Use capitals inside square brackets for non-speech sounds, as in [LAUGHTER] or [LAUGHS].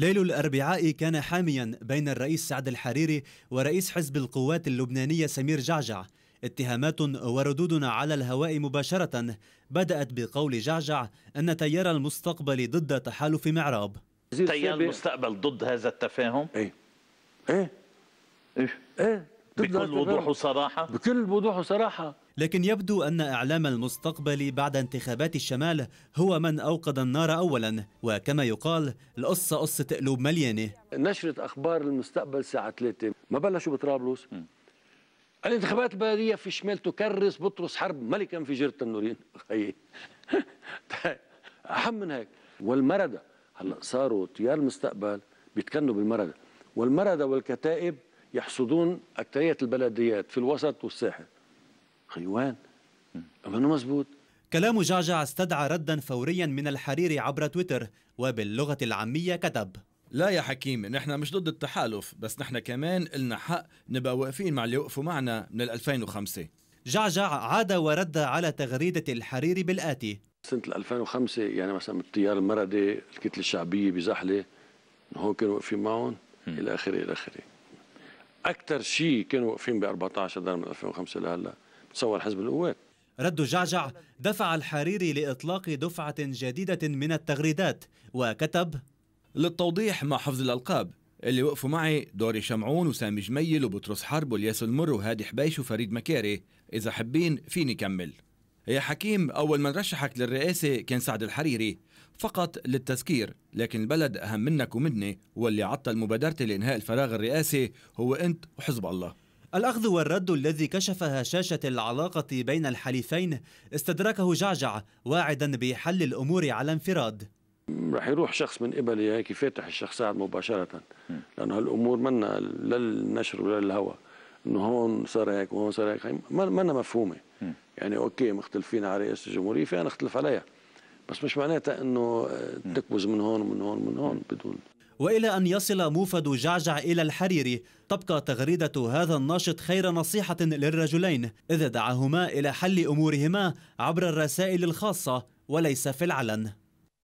ليل الأربعاء كان حاميا بين الرئيس سعد الحريري ورئيس حزب القوات اللبنانية سمير جعجع اتهامات وردود على الهواء مباشرة بدأت بقول جعجع أن تيار المستقبل ضد تحالف معراب تيار المستقبل ضد هذا التفاهم؟ ايه ايه ايه, إيه؟ بكل وضوح وصراحة بكل وضوح وصراحة لكن يبدو أن إعلام المستقبل بعد انتخابات الشمال هو من أوقد النار أولا وكما يقال القصة قصة قلوب مليانة نشرة أخبار المستقبل الساعة 3 ما بلشوا بطرابلس الانتخابات البلدية في الشمال تكرس بطرس حرب ملكا انفجار التنورين خيي [LAUGHS] أهم من هيك والمردة هلا صاروا تيار المستقبل بيتكنوا بالمردة والمردة والكتائب يحصدون أكترية البلديات في الوسط والساحل خيوان أنه مزبوط كلام جعجع استدعى ردا فوريا من الحريري عبر تويتر وباللغة العامية كتب لا يا حكيم نحن مش ضد التحالف بس نحن كمان لنا حق نبقى واقفين مع اللي وقفوا معنا من 2005 جعجع عاد ورد على تغريدة الحريري بالآتي سنة 2005 يعني مثلا التيار المردي الكتلة الشعبية بزحلة هون كانوا واقفين معهم إلى آخره إلى آخره اكثر شيء كانوا واقفين ب 14 دار من 2005 لهلا تصور حزب القوات رد جعجع دفع الحريري لاطلاق دفعه جديده من التغريدات وكتب للتوضيح مع حفظ الالقاب اللي وقفوا معي دوري شمعون وسامي جميل وبطرس حرب والياس المر وهادي حبيش وفريد مكاري إذا حابين فيني كمل يا إيه، حكيم أول من رشحك للرئاسة كان سعد الحريري فقط للتذكير لكن البلد أهم منك ومني واللي عطل مبادرتي لإنهاء الفراغ الرئاسي هو أنت وحزب الله الأخذ والرد الذي كشف هشاشة العلاقة بين الحليفين استدركه جعجع واعدا بحل الأمور على انفراد رح يروح شخص من قبلي هيك فاتح الشخصات مباشرة لأنه هالأمور منا للنشر ولا للهوى انه هون صار هيك وهون صار هيك ما مانا مفهومه يعني اوكي مختلفين على رئاسه الجمهوريه فينا نختلف عليها بس مش معناتها انه آه، تكبز من هون ومن هون ومن هون بدون والى ان يصل موفد جعجع الى الحريري تبقى تغريده هذا الناشط خير نصيحه للرجلين اذ دعاهما الى حل امورهما عبر الرسائل الخاصه وليس في العلن